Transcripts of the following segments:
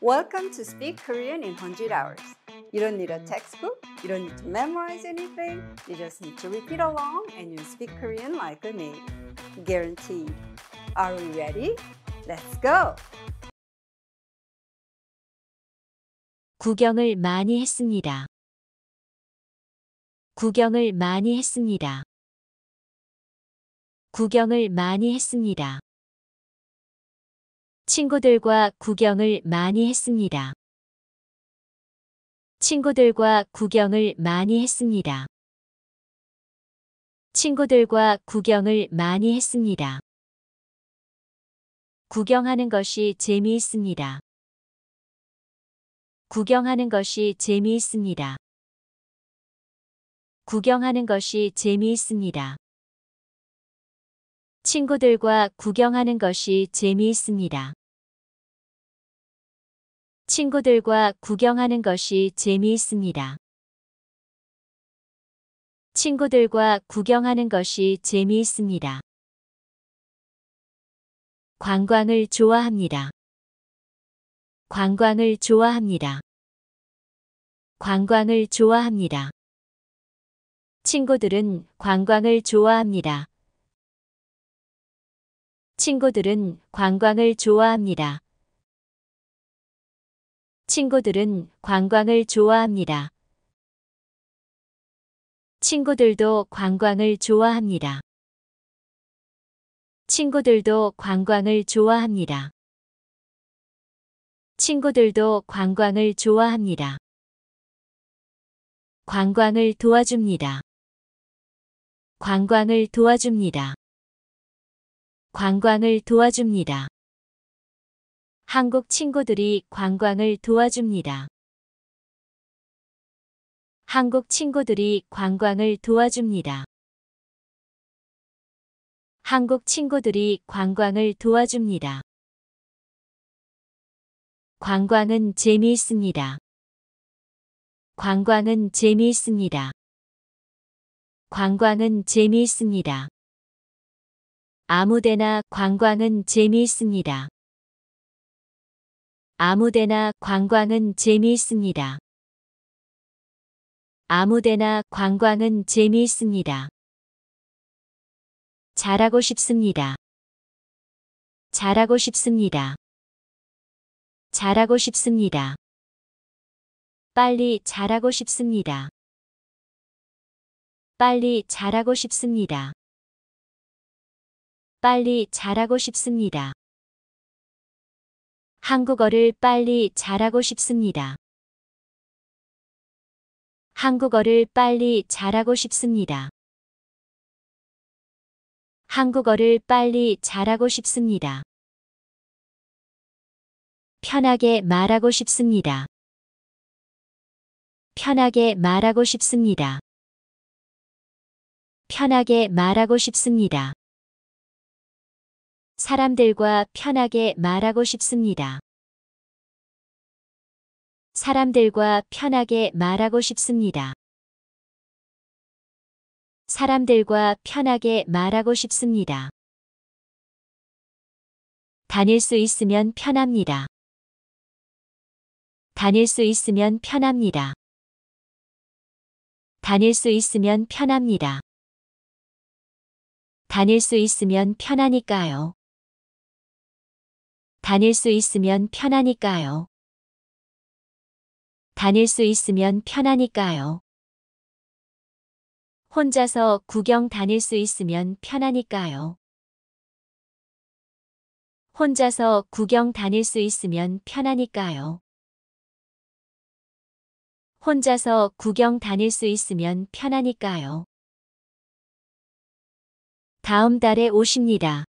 Welcome to Speak Korean in 100 Hours. You don't need a textbook, you don't need to memorize anything, you just need to repeat along and you speak Korean like a native. Guaranteed. Are we ready? Let's go! 구경을 많이 했습니다. 구경을 많이 했습니다. 구경을 많이 했습니다. 친구들과 구경을 많이 했습니다. 친구들과 구경을 많이 했습니다. 친구들과 구경을 많이 했습니다. 구경하는 것이 재미있습니다. 구경하는 것이 재미있습니다. 구경하는 것이 재미있습니다. 친구들과 구경하는 것이 재미있습니다. 친구들과 구경하는 것이 재미있습니다. 친구들과 구경하는 것이 재미있습니다. 관광을 좋아합니다. 관광을 좋아합니다. 관광을 좋아합니다. 친구들은 관광을 좋아합니다. 친구들은 관광을 좋아합니다. 친구들은 관광을 좋아합니다. 친구들도 관광을 좋아합니다. 친구들도 관광을 좋아합니다. 친구들도 관광을 좋아합니다. 관광을 도와줍니다. 관광을 도와줍니다. 관광을 도와줍니다. 한국 친구들이 관광을 도와줍니다. 한국 친구들이 관광을 도와줍니다. 한국 친구들이 관광을 도와줍니다. 관광은 재미있습니다. 관광은 재미있습니다. 관광은 재미있습니다. 아무데나 관광은 재미있습니다. 아무데나 관광은 재미있습니다. 아무데나 관광은 재미있습니다. 잘하고 싶습니다. 잘하고 싶습니다. 잘하고 싶습니다. 빨리 잘하고 싶습니다. 빨리 잘하고 싶습니다. 빨리 잘하고 싶습니다. 한국어를 빨리 잘하고 싶습니다. 한국어를 빨리 잘하고 싶습니다. 한국어를 빨리 잘하고 싶습니다. 편하게 말하고 싶습니다. 편하게 말하고 싶습니다. 편하게 말하고 싶습니다. 사람들과 편하게 말하고 싶습니다. 사람들과 편하게 말하고 싶습니다. 사람들과 편하게 말하고 싶습니다. 다닐 수 있으면 편합니다. 다닐 수 있으면 편합니다. 다닐 수 있으면 편합니다. 다닐 수 있으면 편하니까요. 다닐 수 있으면 편하니까요. 다닐 수 있으면 편하니까요. 혼자서 구경 다닐 수 있으면 편하니까요. 혼자서 구경 다닐 수 있으면 편하니까요. 혼자서 구경 다닐 수 있으면 편하니까요. 다음 달에 오십니다.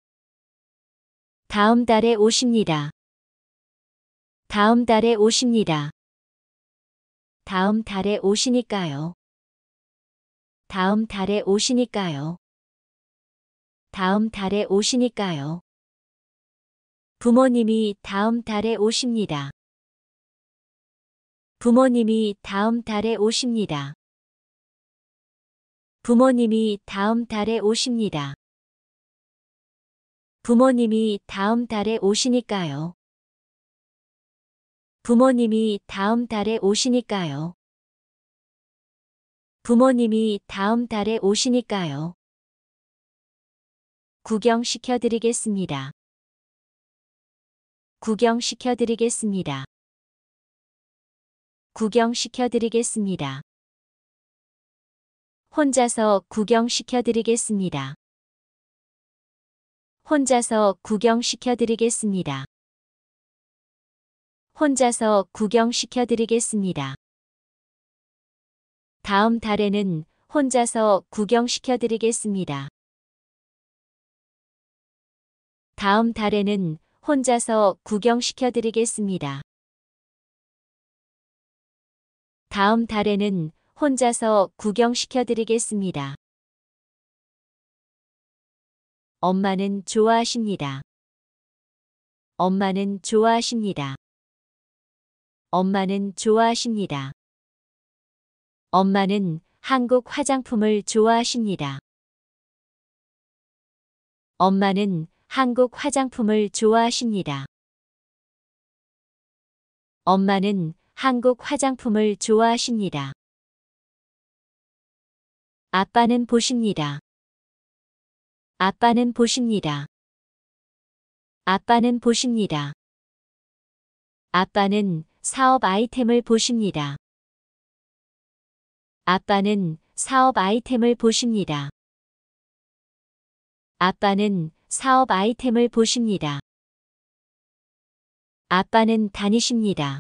다음 달에 오십니다. 다음 달에 오십니다. 다음 달에 오시니까요. 다음 달에 오시니까요. 다음 달에 오시니까요. 부모님이 다음 달에 오십니다. 부모님이 다음 달에 오십니다. 부모님이 다음 달에 오십니다. 부모님이 다음 달에 오시니까요. 부모님이 다음 달에 오시니까요. 부모님이 다음 달에 오시니까요. 구경시켜 드리겠습니다. 구경시켜 드리겠습니다. 구경시켜 드리겠습니다. 혼자서 구경시켜 드리겠습니다. 혼자서 구경시켜드리겠습니다. 혼자서 구경시켜드리겠습니다. 다음 달에는 혼자서 구경시켜드리겠습니다. 다음 달에는 혼자서 구경시켜드리겠습니다. 다음 달에는 혼자서 구경시켜드리겠습니다. 엄마는 좋아하십니다. 엄마는 좋아하십니다. 엄마는 좋아하십니다. 엄마는 한국 화장품을 좋아하십니다. 엄마는 한국 화장품을 좋아하십니다. 엄마는 한국 화장품을 좋아하십니다. 아빠는 보십니다. 아빠는 보십니다. 아빠는 보십니다. 아빠는 사업 아이템을 보십니다. 아빠는 사업 아이템을 보십니다. 아빠는 사업 아이템을 보십니다. 아빠는 다니십니다.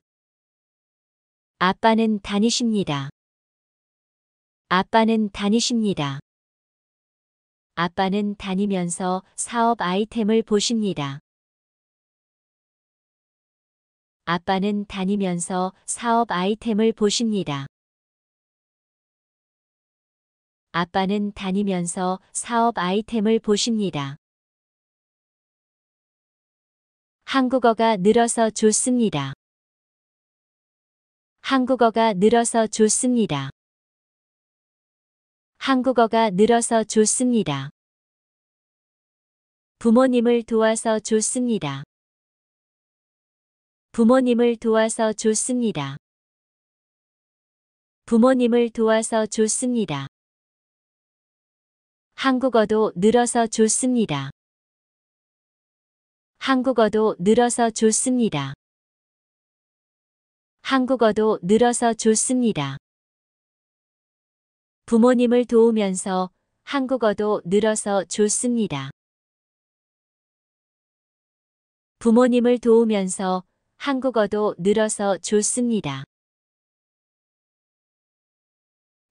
아빠는 다니십니다. 아빠는 다니십니다. 아빠는 다니면서 사업 아이템을 보십니다. 아빠는 다니면서 사업 아이템을 보십니다. 아빠는 다니면서 사업 아이템을 보십니다. 한국어가 늘어서 좋습니다. 한국어가 늘어서 좋습니다. 한국어가 늘어서 좋습니다. 부모님을 도와서 좋습니다. 부모님을 도와서 좋습니다. 부모님을 도와서 좋습니다. 한국어도 늘어서 좋습니다. 한국어도 늘어서 좋습니다. 한국어도 늘어서 좋습니다. 부모님을 도우면서 한국어도 늘어서 좋습니다. 부모님을 도우면서 한국어도 늘어서 좋습니다.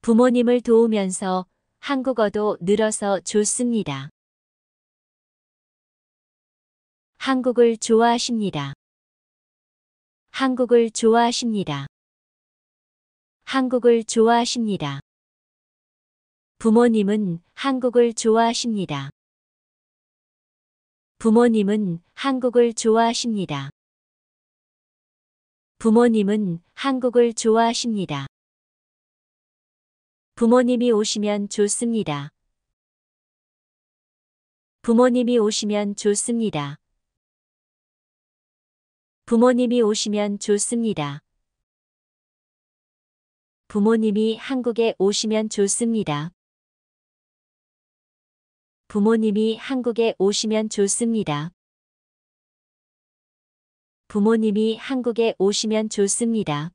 부모님을 도우면서 한국어도 늘어서 좋습니다. 한국을 좋아하십니다. 한국을 좋아하십니다. 한국을 좋아하십니다. 부모님은 한국을 좋아하십니다. 부모님은 한국을 좋아하십니다. 부모님은 한국을 좋아하십니다. 부모님이 오시면 좋습니다. 부모님이 오시면 좋습니다. 부모님이 오시면 좋습니다. 부모님이 한국에 오시면 좋습니다. 부모님이 한국에 오시면 좋습니다. 부모님이 한국에 오시면 좋습니다.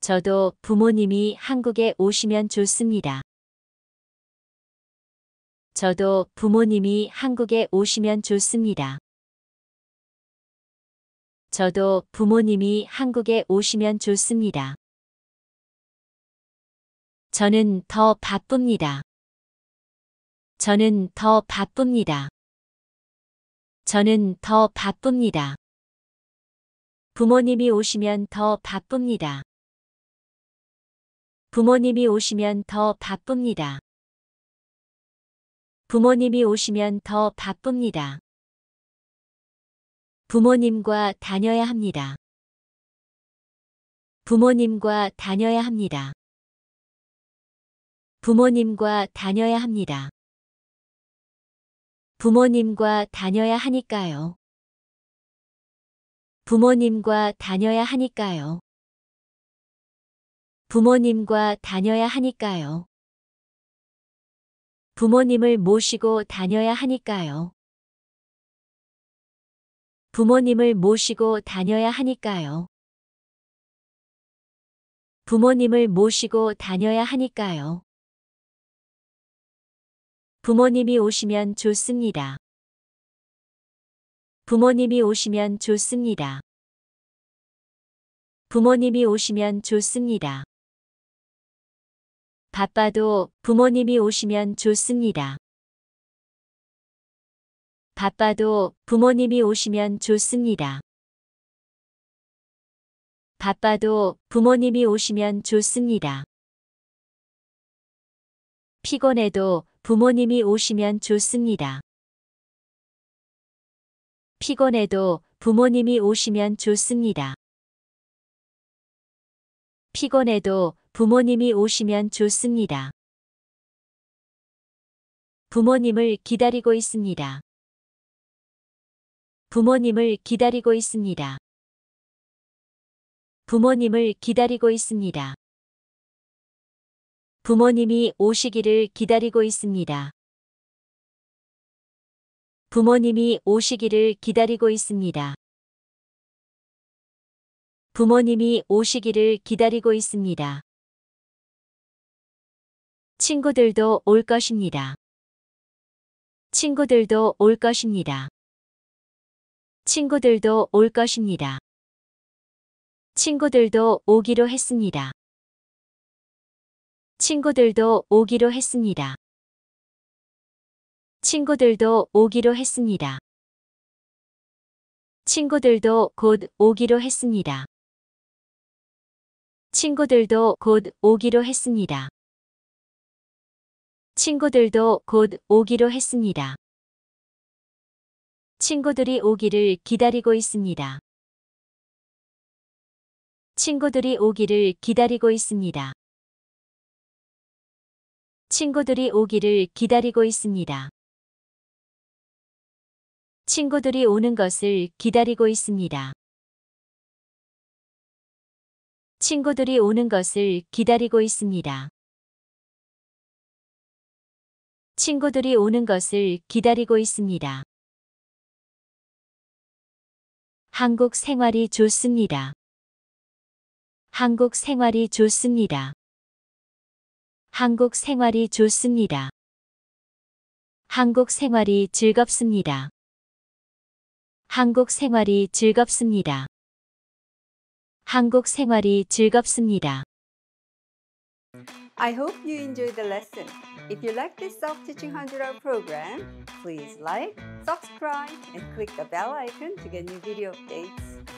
저도 부모님이 한국에 오시면 좋습니다. 저도 부모님이 한국에 오시면 좋습니다. 저도 부모님이 한국에 오시면 좋습니다. 저는 더 바쁩니다. 저는 더 바쁩니다. 저는 더 바쁩니다. 부모님이 오시면 더 바쁩니다. 부모님이 오시면 더 바쁩니다. 부모님이 오시면 더 바쁩니다. 부모님과 다녀야 합니다. 부모님과 다녀야 합니다. 부모님과 다녀야 합니다. 부모님과 다녀야 하니까요. 부모님과 다녀야 하니까요. 부모님과 다녀야 하니까요. 부모님을 모시고 다녀야 하니까요. 부모님을 모시고 다녀야 하니까요. 부모님을 모시고 다녀야 하니까요. 부모님이 오시면 좋습니다. 부모님이 오시면 좋습니다. 부모님이 오시면 좋습니다. 바빠도 부모님이 오시면 좋습니다. 바빠도 부모님이 오시면 좋습니다. 바빠도 부모님이 오시면 좋습니다. 피곤해도 부모님이 오시면 좋습니다. 피곤해도 부모님이 오시면 좋습니다. 피곤해도 부모님이 오시면 좋습니다. 부모님을 기다리고 있습니다. 부모님을 기다리고 있습니다. 부모님을 기다리고 있습니다. 부모님이 오시기를 기다리고 있습니다. 부모님이 오시기를 기다리고 있습니다. 부모님이 오시기를 기다리고 있습니다. 친구들도 올 것입니다. 친구들도 올 것입니다. 친구들도 올 것입니다. 친구들도 오기로 했습니다. 친구들도 오기로 했습니다. 친구들도 오기로 했습니다. 친구들도 곧 오기로 했습니다. 친구들도 곧 오기로 했습니다. 친구들도 곧 오기로 했습니다. 친구들이 오기를 기다리고 있습니다. 친구들이 오기를 기다리고 있습니다. 친구들이 오기를 기다리고 있습니다. 친구들이 오는 것을 기다리고 있습니다. 친구들이 오는 것을 기다리고 있습니다. 친구들이 오는 것을 기다리고 있습니다. 한국 생활이 좋습니다. 한국 생활이 좋습니다. 한국 생활이 좋습니다. 한국 생활이 즐겁습니다. 한국 생활이 즐겁습니다. 한국 생활이 즐겁습니다. I hope you enjoyed the lesson. If you like this Soft Teaching 100 program, please like, subscribe, and click the bell icon to get new video updates.